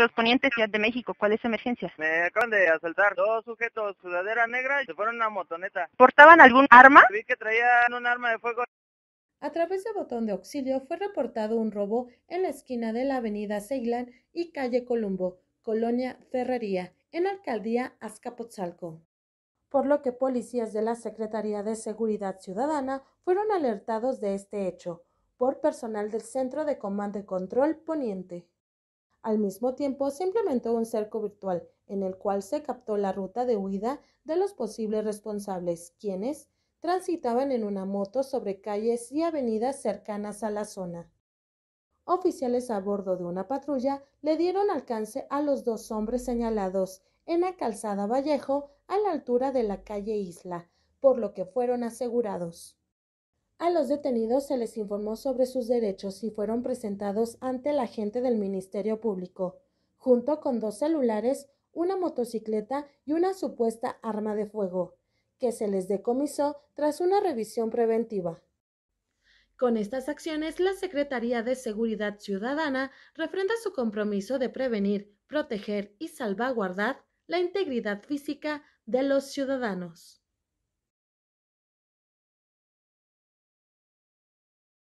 Los Ponientes, Ciudad de México, ¿cuál es la emergencia? Me acaban de asaltar dos sujetos, sudadera negra y se fueron a una motoneta. ¿Portaban algún arma? Vi que traían un arma de fuego. A través de botón de auxilio fue reportado un robo en la esquina de la avenida Ceilán y calle Columbo, colonia Ferrería, en alcaldía Azcapotzalco. Por lo que policías de la Secretaría de Seguridad Ciudadana fueron alertados de este hecho por personal del Centro de Comando y Control Poniente. Al mismo tiempo, se implementó un cerco virtual en el cual se captó la ruta de huida de los posibles responsables, quienes transitaban en una moto sobre calles y avenidas cercanas a la zona. Oficiales a bordo de una patrulla le dieron alcance a los dos hombres señalados en la calzada Vallejo a la altura de la calle Isla, por lo que fueron asegurados. A los detenidos se les informó sobre sus derechos y fueron presentados ante la agente del Ministerio Público, junto con dos celulares, una motocicleta y una supuesta arma de fuego, que se les decomisó tras una revisión preventiva. Con estas acciones, la Secretaría de Seguridad Ciudadana refrenda su compromiso de prevenir, proteger y salvaguardar la integridad física de los ciudadanos.